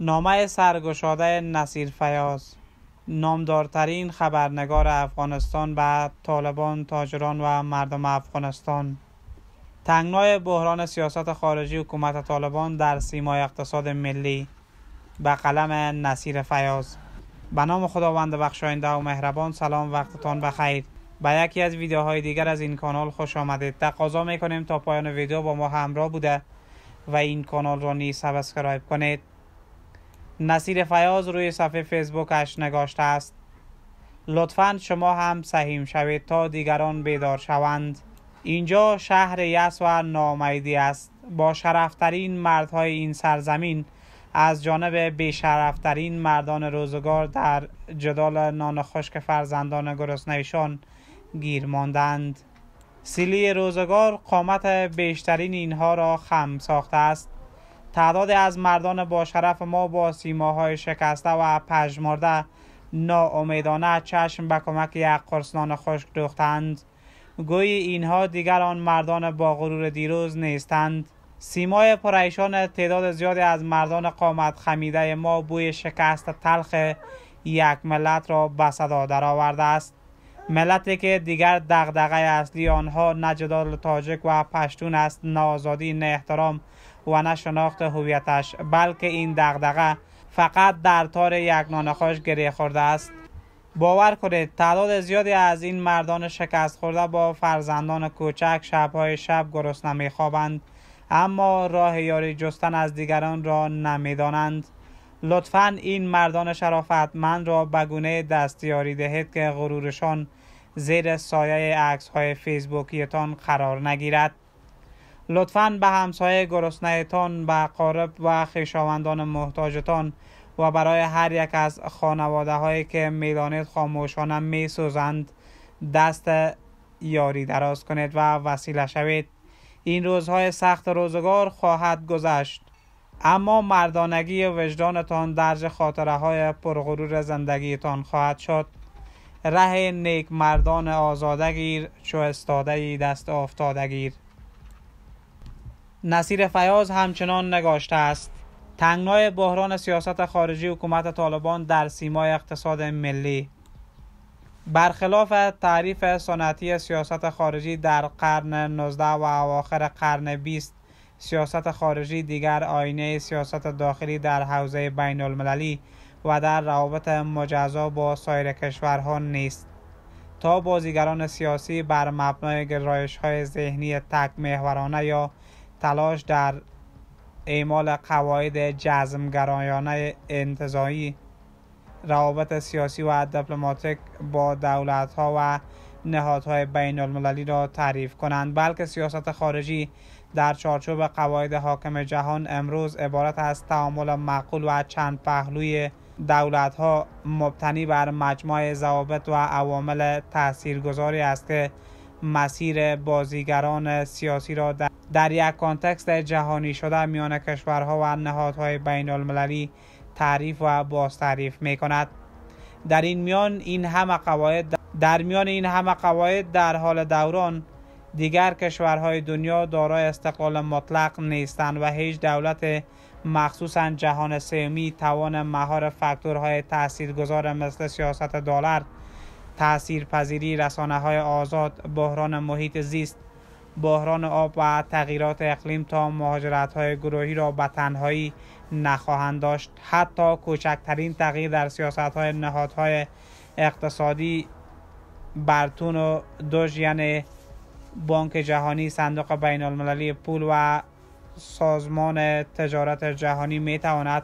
نامه سرگشاده نصیر فیاض نامدارترین خبرنگار افغانستان به طالبان، تاجران و مردم افغانستان تنگنای بحران سیاست خارجی حکومت طالبان در سیمای اقتصاد ملی به قلم نصیر فیاض به نام خداوند بخشاینده و مهربان سلام وقتتان بخیر به یکی از ویدیوهای دیگر از این کانال خوش آمدید تقاضا میکنیم تا پایان ویدیو با ما همراه بوده و این کانال را نیز سابسکرایب کنید نصیر فیاض روی صفحه فیسبوکش نگاشته است لطفا شما هم سهیم شوید تا دیگران بیدار شوند اینجا شهر یس و نامیدی است با شرفترین مردهای این سرزمین از جانب بیشرفترین مردان روزگار در جدال نان خشک فرزندان گرسنهشان گیر ماندند سیلی روزگار قامت بیشترین اینها را خم ساخته است تعداد از مردان با شرف ما با سیماهای شکسته و پژمرده ناامیدانه چشم به کمک یک قرسنان خشک دوختند گوی اینها دیگر آن مردان با غرور دیروز نیستند سیمای پریشان تعداد زیادی از مردان قامت خمیده ما بوی شکست تلخ یک ملت را به صدا درآورده است ملتی که دیگر دغدغه اصلی آنها نجدال تاجک و پشتون است نه نه احترام و نه شناخت هویتش بلکه این دغدغه فقط در تار یک نانخاش گریه خورده است باور کنید تعداد زیادی از این مردان شکست خورده با فرزندان کوچک شبهای شب گرسنه خوابند اما راه یاری جستن از دیگران را نمی دانند لطفا این مردان شرافتمند را به گونه دستیاری دهید که غرورشان زیر سایه عکس های فیسبوکیتان قرار نگیرد لطفا به همسایه گرسنهتان به قارب و خویشاوندان محتاجتان و برای هر یک از خانواده هایی که میدانید خاموشانه می سوزند دست یاری دراز کنید و وسیله شوید این روزهای سخت روزگار خواهد گذشت اما مردانگی وجدانتان درج خاطره های پرغرور زندگیتان خواهد شد ره نیک مردان آزادگیر چو استادهی دست آفتادگیر نصیر فیاض همچنان نگاشته است تنگنای بحران سیاست خارجی حکومت طالبان در سیمای اقتصاد ملی برخلاف تعریف سنتی سیاست خارجی در قرن 19 و اواخر قرن 20 سیاست خارجی دیگر آینه سیاست داخلی در حوزه بین المللی و در روابط مجزا با سایر کشورها نیست تا بازیگران سیاسی بر مبنای گرایش های ذهنی تک محورانه یا تلاش در اعمال قواعد جزمگرایانه انتظایی روابط سیاسی و دیپلماتیک با دولت ها و نهادهای بین المللی را تعریف کنند بلکه سیاست خارجی در چارچوب قواعد حاکم جهان امروز عبارت از تعامل معقول و چند پهلوی دولت ها مبتنی بر مجموعه ضوابط و عوامل تاثیرگذاری است که مسیر بازیگران سیاسی را در, یک کانتکست جهانی شده میان کشورها و نهادهای بین المللی تعریف و باز تعریف می کند. در این میان این همه قواعد در میان این همه قواعد در حال دوران دیگر کشورهای دنیا دارای استقلال مطلق نیستند و هیچ دولت مخصوصا جهان سومی توان مهار فاکتورهای تاثیرگذار مثل سیاست دلار تاثیرپذیری رسانه های آزاد بحران محیط زیست بحران آب و تغییرات اقلیم تا مهاجرت های گروهی را به تنهایی نخواهند داشت حتی کوچکترین تغییر در سیاست های نهادهای اقتصادی برتون و دوج یعنی بانک جهانی صندوق بین المللی پول و سازمان تجارت جهانی می تواند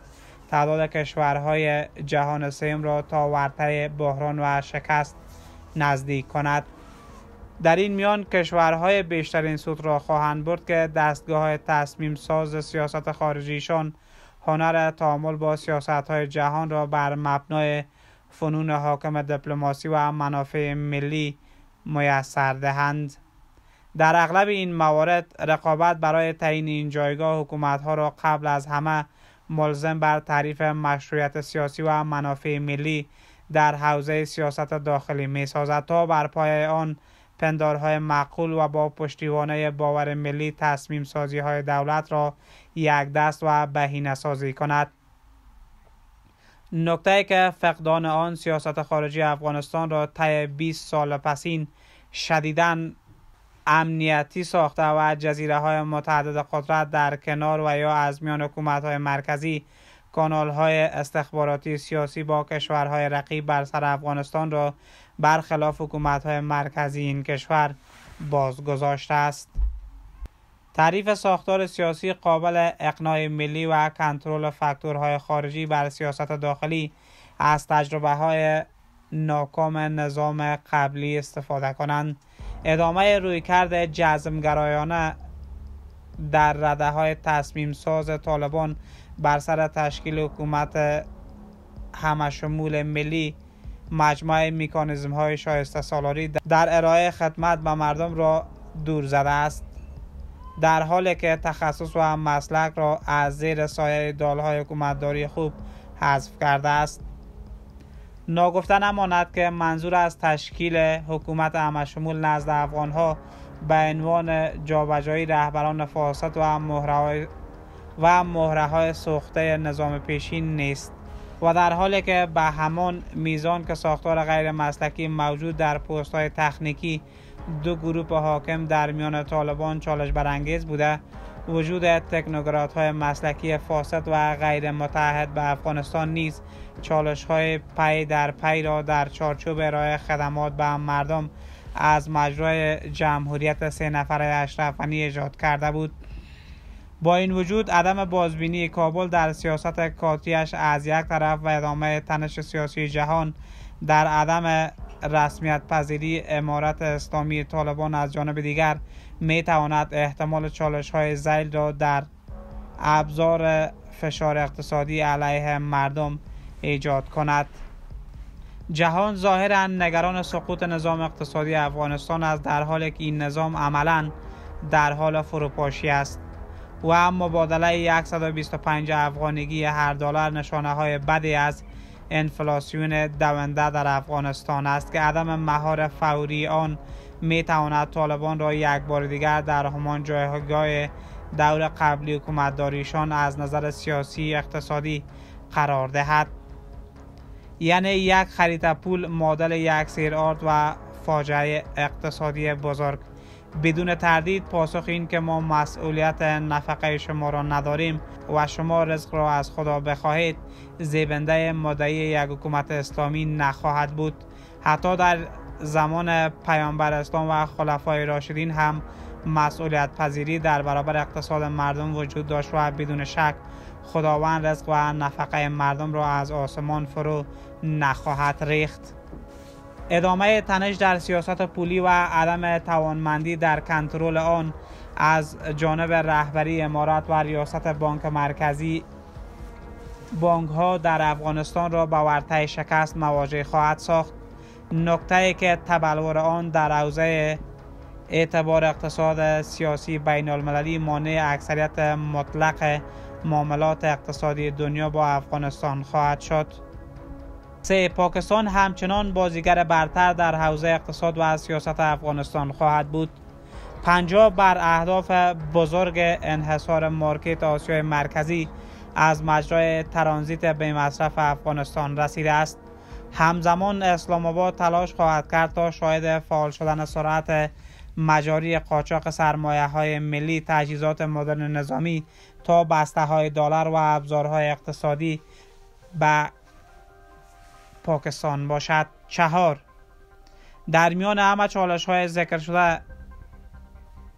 تعداد کشورهای جهان سیم را تا ورته بحران و شکست نزدیک کند در این میان کشورهای بیشترین سود را خواهند برد که دستگاه تصمیم ساز سیاست خارجیشان هنر تعامل با سیاست های جهان را بر مبنای فنون حاکم دیپلماسی و منافع ملی میسر دهند در اغلب این موارد رقابت برای تعیین این جایگاه حکومت ها را قبل از همه ملزم بر تعریف مشروعیت سیاسی و منافع ملی در حوزه سیاست داخلی می سازد تا بر پای آن پندارهای معقول و با پشتیوانه باور ملی تصمیم سازی های دولت را یک دست و بهینه سازی کند نکته که فقدان آن سیاست خارجی افغانستان را طی 20 سال پسین شدیداً امنیتی ساخته و جزیره های متعدد قدرت در کنار و یا از میان حکومت های مرکزی کانال های استخباراتی سیاسی با کشورهای رقیب بر سر افغانستان را برخلاف حکومت های مرکزی این کشور بازگذاشته است. تعریف ساختار سیاسی قابل اقناع ملی و کنترل فاکتورهای خارجی بر سیاست داخلی از تجربه های ناکام نظام قبلی استفاده کنند ادامه رویکرد جزمگرایانه در رده های تصمیم ساز طالبان بر سر تشکیل حکومت همشمول ملی مجموعه میکانیزم های شایسته سالاری در ارائه خدمت به مردم را دور زده است در حالی که تخصص و مسلک را از زیر سایه های حکومتداری خوب حذف کرده است ناگفته نماند که منظور از تشکیل حکومت همشمول نزد ها به عنوان جابجایی رهبران فاسد و هم و مهره های سوخته نظام پیشین نیست و در حالی که به همان میزان که ساختار غیر مسلکی موجود در پست های تخنیکی دو گروپ حاکم در میان طالبان چالش برانگیز بوده وجود تکنوگرات های مسلکی فاسد و غیر متحد به افغانستان نیز چالش های پی در پی را در چارچوب ارائه خدمات به مردم از مجرای جمهوریت سه نفره اشرفانی ایجاد کرده بود با این وجود عدم بازبینی کابل در سیاست کاتیش از یک طرف و ادامه تنش سیاسی جهان در عدم رسمیت پذیری امارت اسلامی طالبان از جانب دیگر می تواند احتمال چالش های زیل را در ابزار فشار اقتصادی علیه مردم ایجاد کند جهان ظاهرا نگران سقوط نظام اقتصادی افغانستان است در حالی که این نظام عملا در حال فروپاشی است و اما مبادله 125 افغانگی هر دلار نشانه های بدی از انفلاسیون دونده در افغانستان است که عدم مهار فوری آن می تواند طالبان را یک بار دیگر در همان جایگاه دور قبلی حکومتداریشان از نظر سیاسی اقتصادی قرار دهد یعنی یک خرید پول مدل یک سیر آرد و فاجعه اقتصادی بزرگ بدون تردید پاسخ این که ما مسئولیت نفقه شما را نداریم و شما رزق را از خدا بخواهید زیبنده مدعی یک حکومت اسلامی نخواهد بود حتی در زمان پیامبر اسلام و خلفای راشدین هم مسئولیت پذیری در برابر اقتصاد مردم وجود داشت و بدون شک خداوند رزق و نفقه مردم را از آسمان فرو نخواهد ریخت ادامه تنش در سیاست پولی و عدم توانمندی در کنترل آن از جانب رهبری امارات و ریاست بانک مرکزی بانک ها در افغانستان را به ورطه شکست مواجه خواهد ساخت نکته که تبلور آن در حوزه اعتبار اقتصاد سیاسی بین المللی مانع اکثریت مطلق معاملات اقتصادی دنیا با افغانستان خواهد شد پاکستان همچنان بازیگر برتر در حوزه اقتصاد و سیاست افغانستان خواهد بود پنجاب بر اهداف بزرگ انحصار مارکت آسیای مرکزی از مجرای ترانزیت به مصرف افغانستان رسیده است همزمان اسلام آباد تلاش خواهد کرد تا شاید فعال شدن سرعت مجاری قاچاق سرمایه های ملی تجهیزات مدرن نظامی تا بسته های دلار و ابزارهای اقتصادی به پاکستان باشد چهار در میان همه چالش های ذکر شده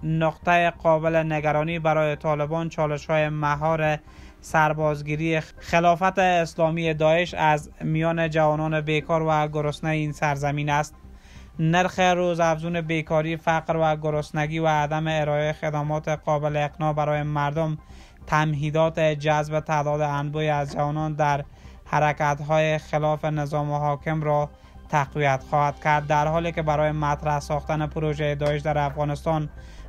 نقطه قابل نگرانی برای طالبان چالش های مهار سربازگیری خلافت اسلامی داعش از میان جوانان بیکار و گرسنه این سرزمین است نرخ روز افزون بیکاری فقر و گرسنگی و عدم ارائه خدمات قابل اقناع برای مردم تمهیدات جذب تعداد انبوی از جوانان در حرکت های خلاف نظام و حاکم را تقویت خواهد کرد در حالی که برای مطرح ساختن پروژه دایش در افغانستان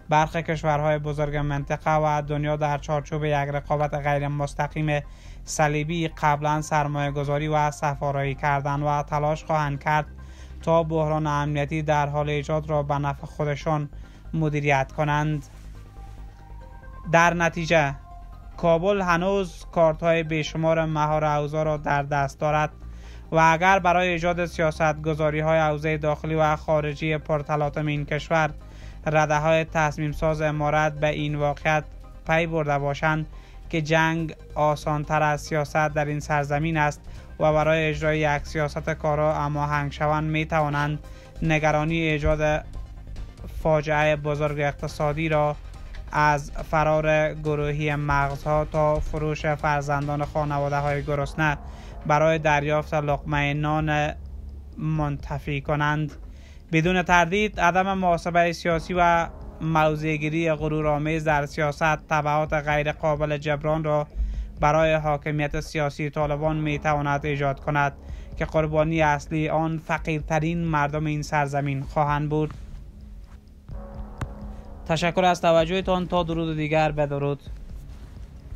برخی کشورهای بزرگ منطقه و دنیا در چارچوب یک رقابت غیر مستقیم صلیبی قبلا سرمایه گذاری و سفارایی کردن و تلاش خواهند کرد تا بحران امنیتی در حال ایجاد را به نفع خودشان مدیریت کنند در نتیجه کابل هنوز کارت های بیشمار مهار اوزا را در دست دارد و اگر برای ایجاد سیاست گذاری های داخلی و خارجی پرتلاتم این کشور رده های تصمیم ساز امارت به این واقعیت پی برده باشند که جنگ آسانتر از سیاست در این سرزمین است و برای اجرای یک سیاست کارا اما هنگ شوند می توانند نگرانی ایجاد فاجعه بزرگ اقتصادی را از فرار گروهی مغزها تا فروش فرزندان خانواده های گرسنه برای دریافت لقمه نان منتفی کنند بدون تردید عدم محاسبه سیاسی و موضعگیری غرورآمیز در سیاست طبعات غیر قابل جبران را برای حاکمیت سیاسی طالبان می تواند ایجاد کند که قربانی اصلی آن فقیرترین مردم این سرزمین خواهند بود تشکر از توجهتان تا درود دیگر بدرود